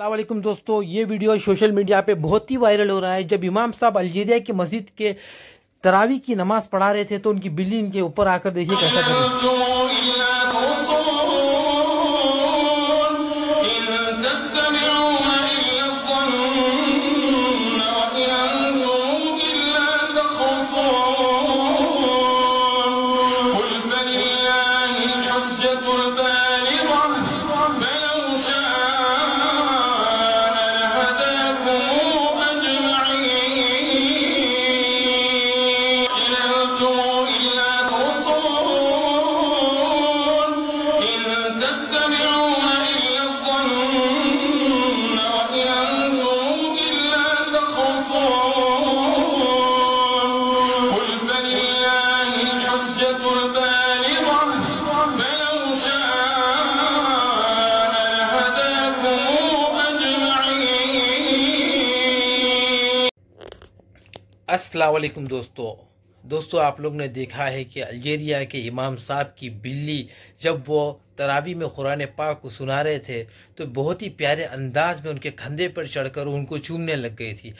السلام علیکم دوستو یہ ویڈیو سوشل میڈیا پہ بہت ہی وائرل ہو رہا ہے جب امام صاحب الجیریا کی مسجد کے تراوی کی نماز پڑھا رہے تھے تو ان کی بلی ان کے اوپر آ کر دیکھیے کہ السلام علیکم دوستو دوستو آپ لوگ نے دیکھا ہے کہ الجیریا کے امام صاحب کی بلی جب وہ ترابی میں قرآن پاک کو سنا رہے تھے تو بہت ہی پیارے انداز میں ان کے کھندے پر چڑھ کر ان کو چومنے لگ گئی تھی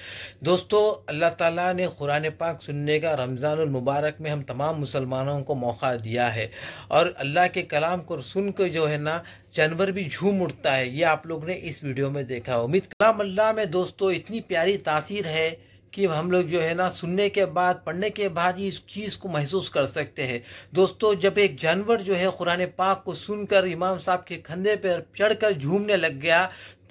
دوستو اللہ تعالیٰ نے قرآن پاک سننے کا رمضان المبارک میں ہم تمام مسلمانوں کو موقع دیا ہے اور اللہ کے کلام کو سن کر جو ہے نا جانور بھی جھوم اٹھتا ہے یہ آپ لوگ نے اس ویڈیو میں دیکھا امید کلام اللہ میں دوستو اتنی پیاری تاثیر ہے کہ ہم لوگ جو ہے نا سننے کے بعد پڑھنے کے بعد ہی اس چیز کو محسوس کر سکتے ہیں دوستو جب ایک جانور جو ہے قرآن پاک کو سن کر امام صاحب کے کندھے پر چڑھ کر جھومنے لگ گیا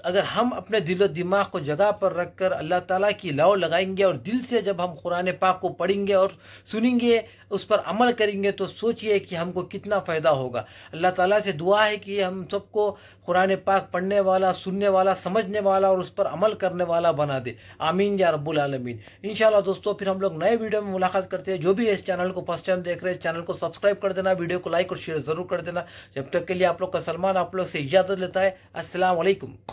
اگر ہم اپنے دل و دماغ کو جگہ پر رکھ کر اللہ تعالیٰ کی لاؤ لگائیں گے اور دل سے جب ہم قرآن پاک کو پڑھیں گے اور سنیں گے اس پر عمل کریں گے تو سوچئے کہ ہم کو کتنا فائدہ ہوگا اللہ تعالیٰ سے دعا ہے کہ ہم سب کو قرآن پاک پڑھنے والا سننے والا سمجھنے والا اور اس پر عمل کرنے والا بنا دے آمین یا رب العالمین انشاءاللہ دوستو پھر ہم لوگ نئے ویڈیو میں ملاقات کرتے ہیں جو بھی اس چینل کو فرسٹ ٹائم دیکھ رہے ہیں چینل کو سبسکرائب کر دینا ویڈیو کو لائک اور شیئر ضرور کر دینا جب تک کے لیے آپ لوگ کا سلمان آپ لوگ سے اجازت لیتا ہے السلام علیکم